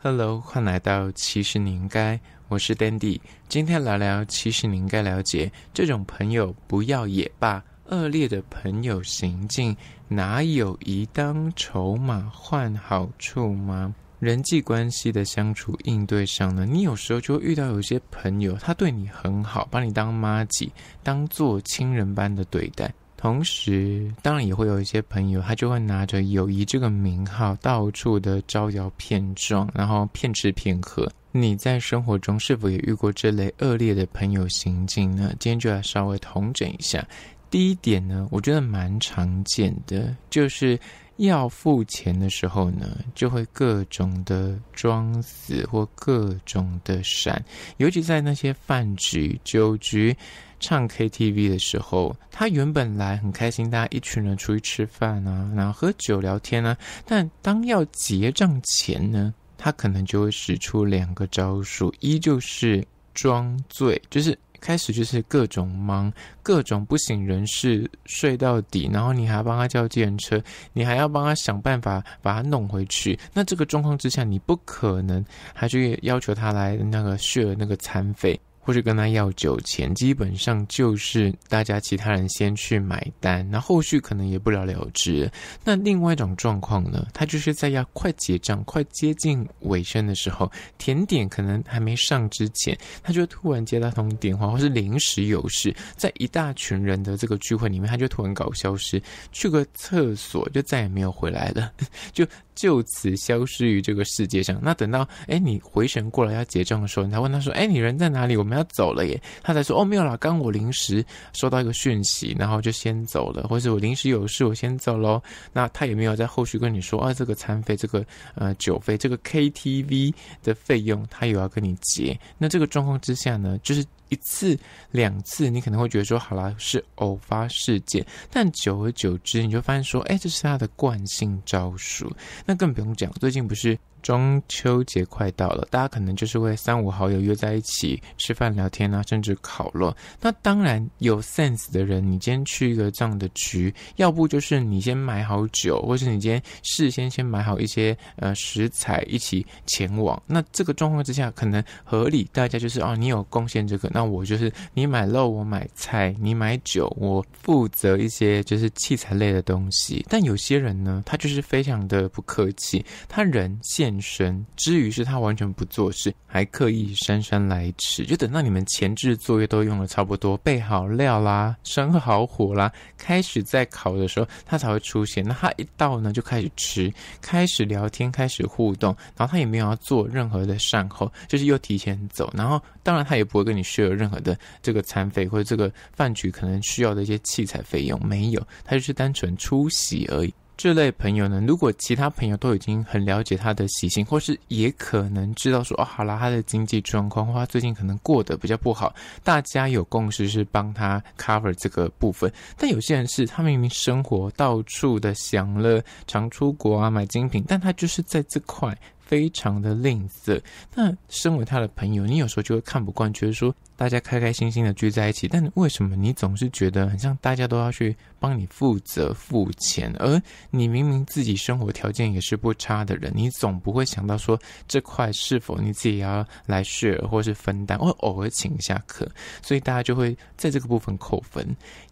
Hello，欢迎来到其实你应该，我是 Dandy，今天聊聊其实你应该了解这种朋友不要也罢，恶劣的朋友行径，拿友谊当筹码换好处吗？人际关系的相处应对上呢，你有时候就会遇到有些朋友，他对你很好，把你当妈己，当做亲人般的对待。同时，当然也会有一些朋友，他就会拿着友谊这个名号到处的招摇骗撞，然后骗吃骗喝。你在生活中是否也遇过这类恶劣的朋友行径呢？今天就来稍微统整一下。第一点呢，我觉得蛮常见的，就是。要付钱的时候呢，就会各种的装死或各种的闪，尤其在那些饭局、酒局、唱 KTV 的时候，他原本来很开心，大家一群人出去吃饭啊，然后喝酒聊天啊，但当要结账前呢，他可能就会使出两个招数，一就是装醉，就是。开始就是各种忙，各种不省人事，睡到底，然后你还要帮他叫计程车，你还要帮他想办法把他弄回去。那这个状况之下，你不可能还去要求他来那个续那个残废。或是跟他要酒钱，基本上就是大家其他人先去买单，那后续可能也不了了之。那另外一种状况呢，他就是在要快结账、快接近尾声的时候，甜点可能还没上之前，他就突然接到通电话，或是临时有事，在一大群人的这个聚会里面，他就突然搞消失，去个厕所就再也没有回来了，就。就此消失于这个世界上。那等到哎你回神过来要结账的时候，你才问他说：“哎你人在哪里？我们要走了耶。”他才说：“哦没有啦，刚我临时收到一个讯息，然后就先走了，或者我临时有事，我先走喽。”那他也没有在后续跟你说：“啊，这个餐费、这个呃酒费、这个 KTV 的费用，他有要跟你结。”那这个状况之下呢，就是。一次两次，你可能会觉得说好了是偶发事件，但久而久之，你就发现说，哎，这是他的惯性招数。那更不用讲，最近不是。中秋节快到了，大家可能就是会三五好友约在一起吃饭聊天啊，甚至烤肉。那当然有 sense 的人，你今天去一个这样的局，要不就是你先买好酒，或是你今天事先先买好一些呃食材一起前往。那这个状况之下，可能合理大家就是哦，你有贡献这个，那我就是你买肉，我买菜，你买酒，我负责一些就是器材类的东西。但有些人呢，他就是非常的不客气，他人现。生，至于是他完全不做事，还刻意姗姗来迟，就等到你们前置作业都用了差不多，备好料啦，生好火啦，开始在烤的时候，他才会出现。那他一到呢，就开始吃，开始聊天，开始互动，然后他也没有要做任何的善后，就是又提前走，然后当然他也不会跟你需要任何的这个餐费或者这个饭局可能需要的一些器材费用，没有，他就是单纯出席而已。这类朋友呢，如果其他朋友都已经很了解他的习性，或是也可能知道说，哦，好啦，他的经济状况，他最近可能过得比较不好，大家有共识是帮他 cover 这个部分。但有些人是他明明生活到处的享乐，常出国啊，买精品，但他就是在这块。非常的吝啬，那身为他的朋友，你有时候就会看不惯，觉得说大家开开心心的聚在一起，但为什么你总是觉得很像大家都要去帮你负责付钱，而你明明自己生活条件也是不差的人，你总不会想到说这块是否你自己要来 share 或是分担，或偶尔请一下客，所以大家就会在这个部分扣分。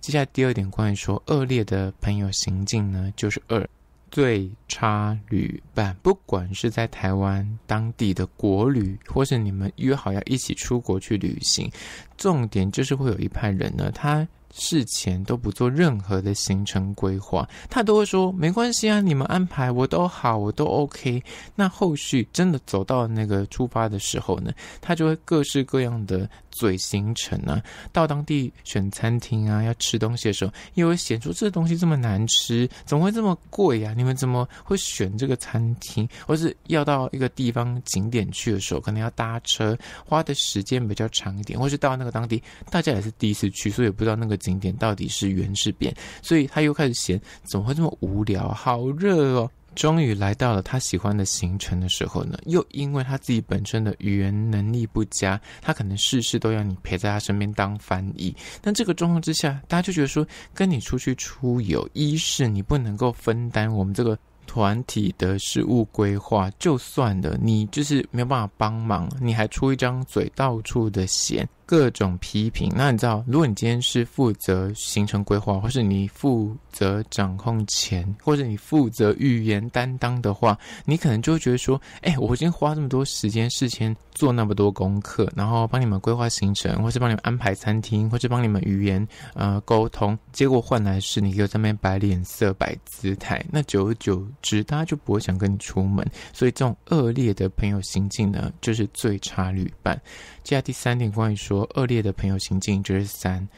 接下来第二点关于说恶劣的朋友行径呢，就是二。最差旅伴，不管是在台湾当地的国旅，或是你们约好要一起出国去旅行，重点就是会有一派人呢，他事前都不做任何的行程规划，他都会说没关系啊，你们安排我都好，我都 OK。那后续真的走到那个出发的时候呢，他就会各式各样的。嘴行程啊，到当地选餐厅啊，要吃东西的时候，因会嫌出这东西这么难吃，怎么会这么贵呀？你们怎么会选这个餐厅？或是要到一个地方景点去的时候，可能要搭车，花的时间比较长一点，或是到那个当地，大家也是第一次去，所以也不知道那个景点到底是原是变，所以他又开始嫌，怎么会这么无聊？好热哦！终于来到了他喜欢的行程的时候呢，又因为他自己本身的语言能力不佳，他可能事事都要你陪在他身边当翻译。但这个状况之下，大家就觉得说，跟你出去出游，一是你不能够分担我们这个团体的事务规划，就算了，你就是没有办法帮忙，你还出一张嘴到处的闲。各种批评，那你知道，如果你今天是负责行程规划，或是你负责掌控钱，或者你负责语言担当的话，你可能就会觉得说，哎，我今天花这么多时间，事先做那么多功课，然后帮你们规划行程，或是帮你们安排餐厅，或是帮你们语言呃沟通，结果换来是你又在那边摆脸色、摆姿态，那久而久之，大家就不会想跟你出门，所以这种恶劣的朋友行径呢，就是最差旅伴。接下来第三点，关于说恶劣的朋友行径，就是三。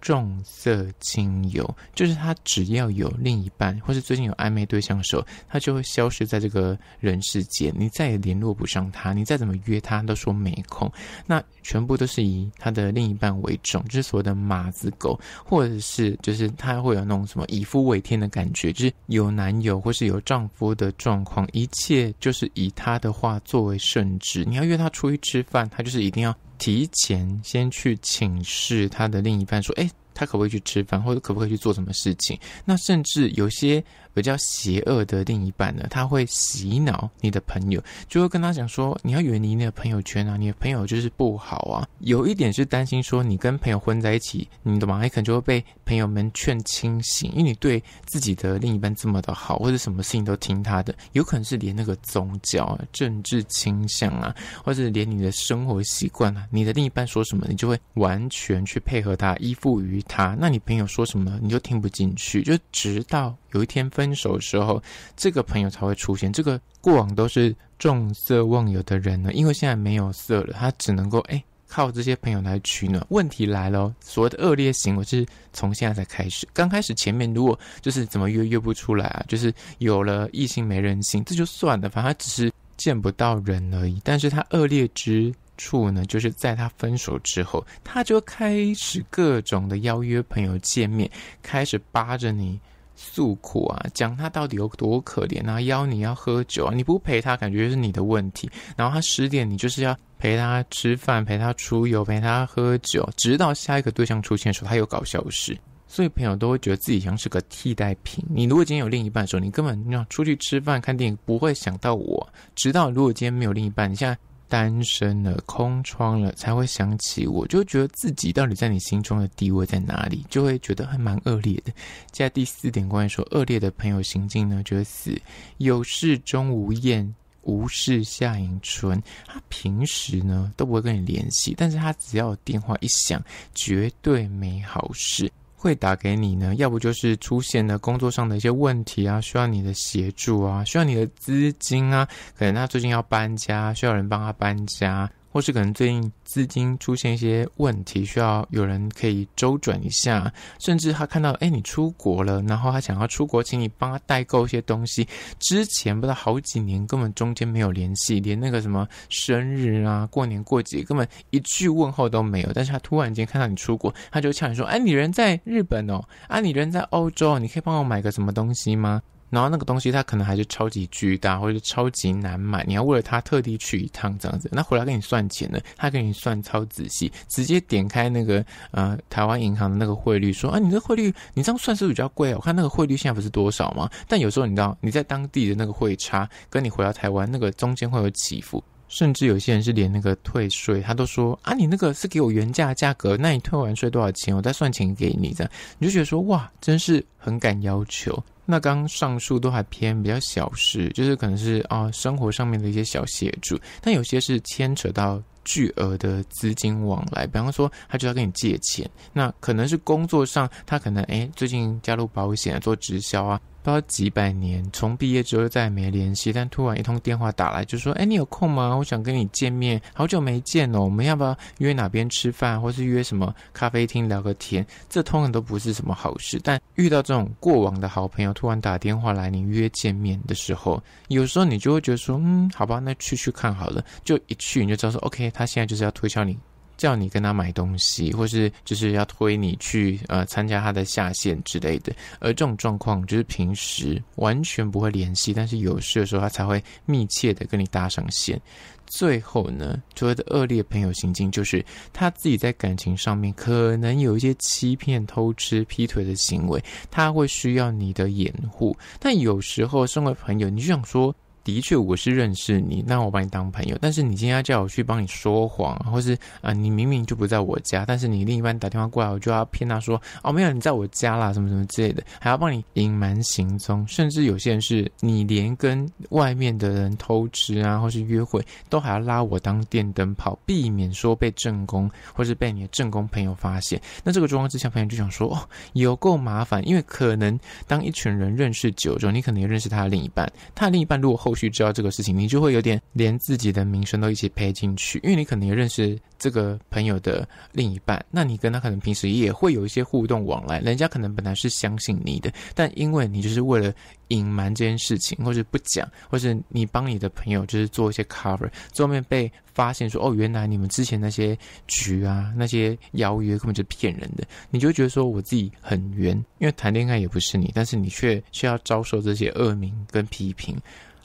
重色轻友，就是他只要有另一半，或是最近有暧昧对象的时候，他就会消失在这个人世间，你再也联络不上他，你再怎么约他都说没空，那全部都是以他的另一半为重，就是所谓的马子狗，或者是就是他会有那种什么以夫为天的感觉，就是有男友或是有丈夫的状况，一切就是以他的话作为圣旨，你要约他出去吃饭，他就是一定要。提前先去请示他的另一半，说：“哎，他可不可以去吃饭，或者可不可以去做什么事情？”那甚至有些。比较邪恶的另一半呢，他会洗脑你的朋友，就会跟他讲说：“你要远离你的朋友圈啊，你的朋友就是不好啊。”有一点是担心说，你跟朋友混在一起，你懂吗？还可能就会被朋友们劝清醒，因为你对自己的另一半这么的好，或者什么事情都听他的，有可能是连那个宗教、政治倾向啊，或者连你的生活习惯啊，你的另一半说什么，你就会完全去配合他，依附于他。那你朋友说什么，你就听不进去，就直到。有一天分手的时候，这个朋友才会出现。这个过往都是重色忘友的人呢，因为现在没有色了，他只能够哎靠这些朋友来取暖。问题来了，所谓的恶劣行为是从现在才开始。刚开始前面如果就是怎么约约不出来啊，就是有了异性没人性，这就算了，反正他只是见不到人而已。但是他恶劣之处呢，就是在他分手之后，他就开始各种的邀约朋友见面，开始扒着你。诉苦啊，讲他到底有多可怜啊，邀你要喝酒啊，你不陪他，感觉是你的问题。然后他十点，你就是要陪他吃饭，陪他出游，陪他喝酒，直到下一个对象出现的时候，他又搞消失。所以朋友都会觉得自己像是个替代品。你如果今天有另一半的时候，你根本要出去吃饭看电影不会想到我。直到如果今天没有另一半，你现在。单身了，空窗了，才会想起我，就觉得自己到底在你心中的地位在哪里，就会觉得还蛮恶劣的。接下第四点，关于说恶劣的朋友行径呢，就是有事终无厌，无事夏迎春，他平时呢都不会跟你联系，但是他只要电话一响，绝对没好事。会打给你呢，要不就是出现了工作上的一些问题啊，需要你的协助啊，需要你的资金啊，可能他最近要搬家，需要人帮他搬家。或是可能最近资金出现一些问题，需要有人可以周转一下，甚至他看到，哎，你出国了，然后他想要出国，请你帮他代购一些东西。之前不知道好几年根本中间没有联系，连那个什么生日啊、过年过节，根本一句问候都没有。但是他突然间看到你出国，他就呛你说，哎，你人在日本哦，啊，你人在欧洲，你可以帮我买个什么东西吗？然后那个东西它可能还是超级巨大，或者是超级难买，你要为了它特地去一趟这样子，那回来给你算钱呢？他给你算超仔细，直接点开那个呃台湾银行的那个汇率，说啊，你这汇率你这样算是比较贵我看那个汇率现在不是多少吗？但有时候你知道你在当地的那个汇差跟你回到台湾那个中间会有起伏，甚至有些人是连那个退税，他都说啊，你那个是给我原价价格，那你退完税多少钱，我再算钱给你这样，你就觉得说哇，真是很敢要求。那刚上述都还偏比较小事，就是可能是啊生活上面的一些小协助，但有些是牵扯到。巨额的资金往来，比方说他就要跟你借钱，那可能是工作上他可能哎最近加入保险做直销啊，不知道几百年，从毕业之后再也没联系，但突然一通电话打来就说哎你有空吗？我想跟你见面，好久没见哦，我们要不要约哪边吃饭，或是约什么咖啡厅聊个天？这通常都不是什么好事，但遇到这种过往的好朋友突然打电话来你约见面的时候，有时候你就会觉得说嗯好吧那去去看好了，就一去你就知道说 OK。他现在就是要推销你，叫你跟他买东西，或是就是要推你去呃参加他的下线之类的。而这种状况就是平时完全不会联系，但是有事的时候他才会密切的跟你搭上线。最后呢，所谓的恶劣朋友行径就是他自己在感情上面可能有一些欺骗、偷吃、劈腿的行为，他会需要你的掩护。但有时候身为朋友，你就想说。的确，我是认识你，那我把你当朋友。但是你今天叫我去帮你说谎，或是啊，你明明就不在我家，但是你另一半打电话过来，我就要骗他说哦，没有，你在我家啦，什么什么之类的，还要帮你隐瞒行踪。甚至有些人是你连跟外面的人偷吃啊，或是约会，都还要拉我当电灯泡，避免说被正宫或是被你的正宫朋友发现。那这个状况之下，朋友就想说哦，有够麻烦，因为可能当一群人认识久之后，你可能也认识他的另一半，他的另一半如果后。去知道这个事情，你就会有点连自己的名声都一起赔进去，因为你可能也认识这个朋友的另一半，那你跟他可能平时也会有一些互动往来，人家可能本来是相信你的，但因为你就是为了隐瞒这件事情，或是不讲，或是你帮你的朋友就是做一些 cover，最后面被发现说哦，原来你们之前那些局啊，那些邀约根本就骗人的，你就觉得说我自己很冤，因为谈恋爱也不是你，但是你却需要遭受这些恶名跟批评。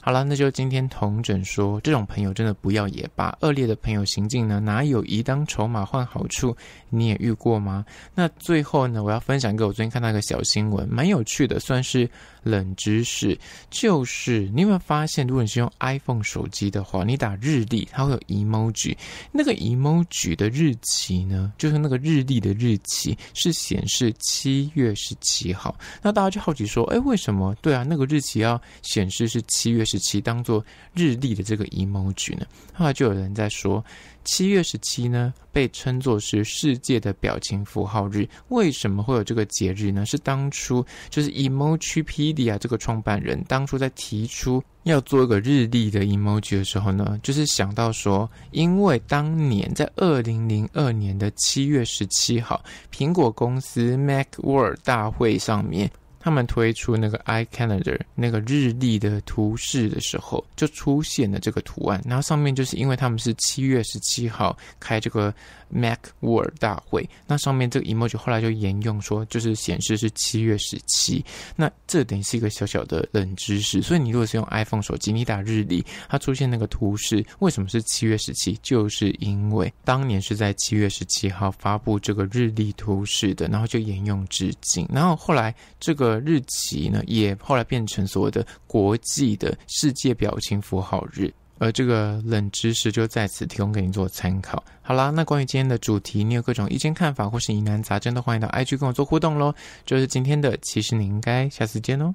好了，那就今天同诊说，这种朋友真的不要也罢。恶劣的朋友行径呢，拿友谊当筹码换好处，你也遇过吗？那最后呢，我要分享给我昨天看到一个小新闻，蛮有趣的，算是冷知识。就是你有没有发现，如果你是用 iPhone 手机的话，你打日历，它会有 emoji。那个 emoji 的日期呢，就是那个日历的日期是显示七月十七号。那大家就好奇说，哎，为什么？对啊，那个日期要显示是七月。时期当做日历的这个 emoji 呢，后来就有人在说，七月十七呢被称作是世界的表情符号日。为什么会有这个节日呢？是当初就是 emojipedia 这个创办人当初在提出要做一个日历的 emoji 的时候呢，就是想到说，因为当年在二零零二年的七月十七号，苹果公司 MacWorld 大会上面。他们推出那个 iCalendar 那个日历的图示的时候，就出现了这个图案。然后上面就是因为他们是七月十七号开这个 MacWorld 大会，那上面这个 emoji 后来就沿用，说就是显示是七月十七。那这等于是一个小小的冷知识。所以你如果是用 iPhone 手机，你打日历，它出现那个图示，为什么是七月十七？就是因为当年是在七月十七号发布这个日历图示的，然后就沿用至今。然后后来这个。日期呢，也后来变成所谓的国际的世界表情符号日，而这个冷知识就在此提供给您做参考。好啦，那关于今天的主题，你有各种意见看法或是疑难杂症，都欢迎到 i g 跟我做互动喽。就是今天的，其实你应该下次见哦。